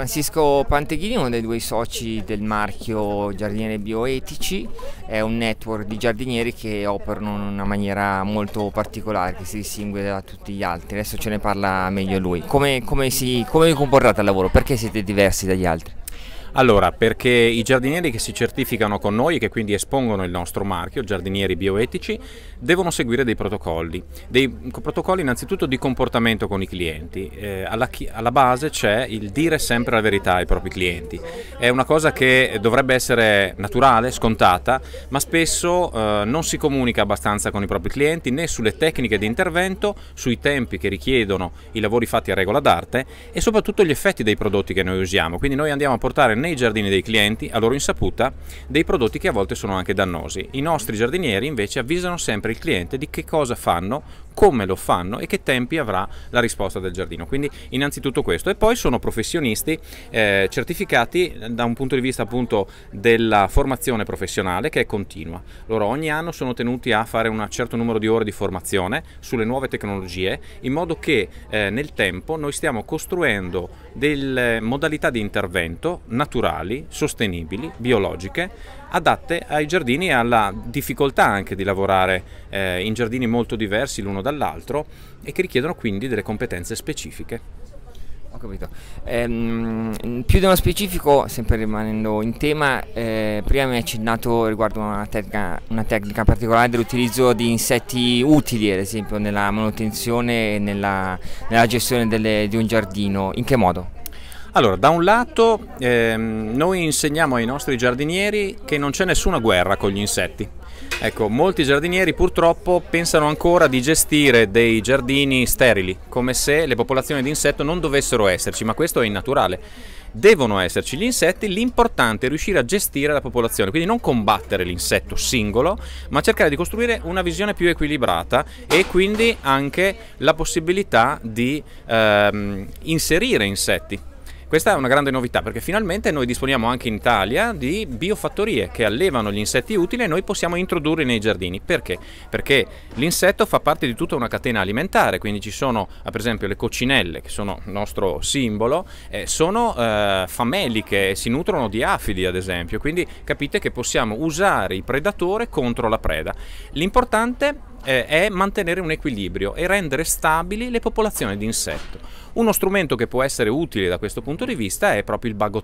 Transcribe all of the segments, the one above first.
Francisco Panteghini uno dei due soci del marchio Giardinieri Bioetici, è un network di giardinieri che operano in una maniera molto particolare, che si distingue da tutti gli altri, adesso ce ne parla meglio lui. Come, come, si, come vi comportate al lavoro? Perché siete diversi dagli altri? Allora, perché i giardinieri che si certificano con noi e che quindi espongono il nostro marchio, giardinieri bioetici, devono seguire dei protocolli, dei protocolli innanzitutto di comportamento con i clienti. Eh, alla, alla, base c'è il dire sempre la verità ai propri clienti. È una cosa che dovrebbe essere naturale, scontata, ma spesso eh, non si comunica abbastanza con i propri clienti né sulle tecniche di intervento, sui tempi che richiedono i lavori fatti a regola d'arte e soprattutto gli effetti dei prodotti che noi usiamo. Quindi noi andiamo a portare nei giardini dei clienti, a loro insaputa, dei prodotti che a volte sono anche dannosi. I nostri giardinieri invece avvisano sempre il cliente di che cosa fanno, come lo fanno e che tempi avrà la risposta del giardino. Quindi innanzitutto questo e poi sono professionisti eh, certificati eh, da un punto di vista appunto della formazione professionale che è continua. Loro ogni anno sono tenuti a fare un certo numero di ore di formazione sulle nuove tecnologie in modo che eh, nel tempo noi stiamo costruendo delle modalità di intervento naturali, sostenibili, biologiche adatte ai giardini e alla difficoltà anche di lavorare eh, in giardini molto diversi l'uno dall'altro dall'altro e che richiedono quindi delle competenze specifiche. Ho capito. Ehm, più nello specifico, sempre rimanendo in tema, eh, prima mi hai accennato riguardo una tecnica, una tecnica particolare dell'utilizzo di insetti utili, ad esempio, nella manutenzione e nella, nella gestione delle, di un giardino. In che modo? Allora, da un lato ehm, noi insegniamo ai nostri giardinieri che non c'è nessuna guerra con gli insetti. Ecco, molti giardinieri purtroppo pensano ancora di gestire dei giardini sterili, come se le popolazioni di insetto non dovessero esserci, ma questo è innaturale. Devono esserci gli insetti, l'importante è riuscire a gestire la popolazione, quindi non combattere l'insetto singolo, ma cercare di costruire una visione più equilibrata e quindi anche la possibilità di ehm, inserire insetti questa è una grande novità perché finalmente noi disponiamo anche in Italia di biofattorie che allevano gli insetti utili e noi possiamo introdurli nei giardini. Perché? Perché l'insetto fa parte di tutta una catena alimentare, quindi ci sono per esempio le coccinelle che sono il nostro simbolo, eh, sono eh, fameliche, si nutrono di afidi ad esempio, quindi capite che possiamo usare il predatore contro la preda. L'importante eh, è mantenere un equilibrio e rendere stabili le popolazioni di insetto. Uno strumento che può essere utile da questo punto di vista è proprio il bug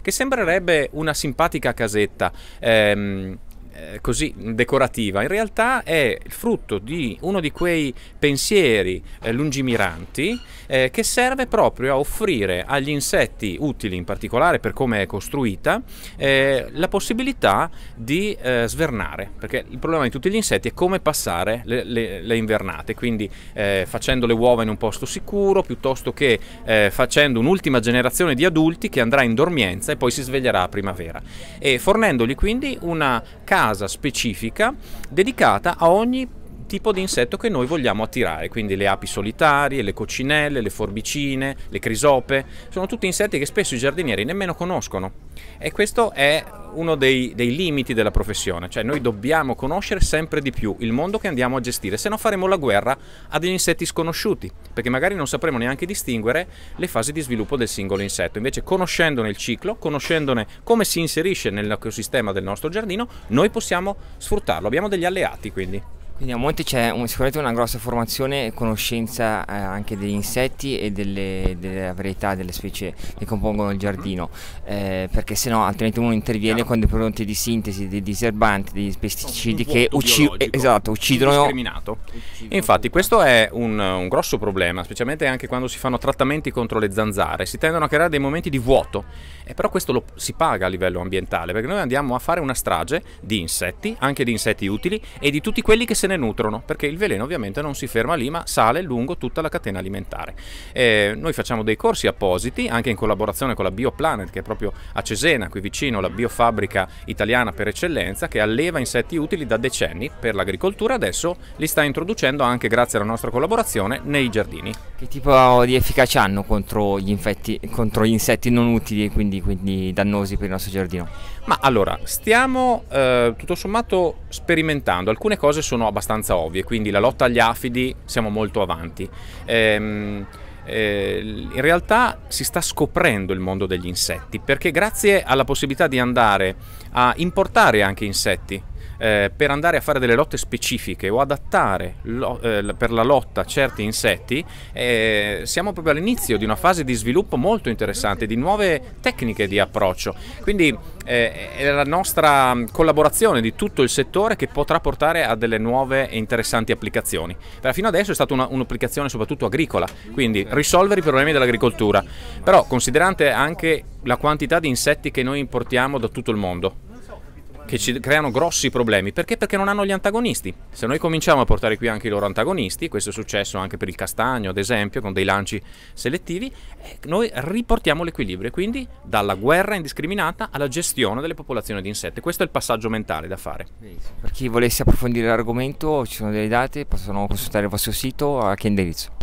che sembrerebbe una simpatica casetta. Ehm, eh, così decorativa, in realtà è il frutto di uno di quei pensieri eh, lungimiranti eh, che serve proprio a offrire agli insetti utili, in particolare per come è costruita, eh, la possibilità di eh, svernare, perché il problema di tutti gli insetti è come passare le, le, le invernate, quindi facendo le uova in un posto sicuro piuttosto che facendo un'ultima generazione di adulti che andrà in dormienza e poi si sveglierà a primavera e fornendogli quindi una casa casa specifica dedicata a ogni tipo di insetto che noi vogliamo attirare, quindi le api solitarie, le coccinelle, le forbicine, le crisope, sono tutti insetti che spesso i giardinieri nemmeno conoscono e questo è uno dei, dei limiti della professione, cioè noi dobbiamo conoscere sempre di più il mondo che andiamo a gestire, se no faremo la guerra a degli insetti sconosciuti, perché magari non sapremo neanche distinguere le fasi di sviluppo del singolo insetto, invece conoscendone il ciclo, conoscendone come si inserisce nell'ecosistema del nostro giardino, noi possiamo sfruttarlo, abbiamo degli alleati quindi. Quindi a Monte c'è un, sicuramente una grossa formazione e conoscenza eh, anche degli insetti e delle, della varietà delle specie che compongono il giardino, eh, perché se no altrimenti uno interviene con dei prodotti di sintesi, dei diserbanti, dei pesticidi che ucci esatto, uccidono. E infatti questo è un, un grosso problema, specialmente anche quando si fanno trattamenti contro le zanzare, si tendono a creare dei momenti di vuoto, e però questo lo si paga a livello ambientale, perché noi andiamo a fare una strage di insetti, anche di insetti utili e di tutti quelli che si se ne nutrono, perché il veleno ovviamente non si ferma lì, ma sale lungo tutta la catena alimentare. Eh, noi facciamo dei corsi appositi, anche in collaborazione con la BioPlanet, che è proprio a Cesena, qui vicino, la biofabbrica italiana per eccellenza, che alleva insetti utili da decenni per l'agricoltura, adesso li sta introducendo anche grazie alla nostra collaborazione nei giardini. Che tipo di efficacia hanno contro gli, infetti, contro gli insetti non utili e quindi, quindi, dannosi per il nostro giardino? Ma allora, stiamo eh, tutto sommato sperimentando, alcune cose sono abbastanza ovvie, quindi la lotta agli afidi siamo molto avanti. Ehm, eh, in realtà si sta scoprendo il mondo degli insetti perché grazie alla possibilità di andare a importare anche insetti eh, per andare a fare delle lotte specifiche o adattare lo, eh, per la lotta certi insetti, eh, siamo proprio all'inizio di una fase di sviluppo molto interessante, di nuove tecniche di approccio. Quindi eh, è la nostra mm, collaborazione di tutto il settore che potrà portare a delle nuove e interessanti applicazioni. Perché fino adesso è stata una, un'applicazione soprattutto agricola, quindi risolvere i problemi dell'agricoltura. Però considerate anche la quantità di insetti che noi importiamo da tutto il mondo, che ci creano grossi problemi. Perché? Perché non hanno gli antagonisti. Se noi cominciamo a portare qui anche i loro antagonisti, questo è successo anche per il castagno, ad esempio, con dei lanci selettivi, eh, noi riportiamo l'equilibrio. Quindi dalla guerra indiscriminata alla gestione delle popolazioni di insetti. Questo è il passaggio mentale da fare. Per chi volesse approfondire l'argomento, ci sono delle date, possono consultare il vostro sito. A che indirizzo?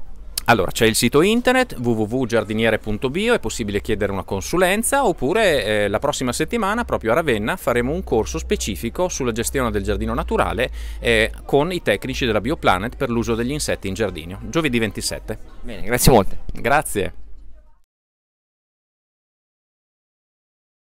Allora, c'è il sito internet www.giardiniere.bio, è possibile chiedere una consulenza oppure eh, la prossima settimana proprio a Ravenna faremo un corso specifico sulla gestione del giardino naturale eh, con i tecnici della BioPlanet per l'uso degli insetti in giardino, giovedì 27. Bene, grazie molte. Grazie.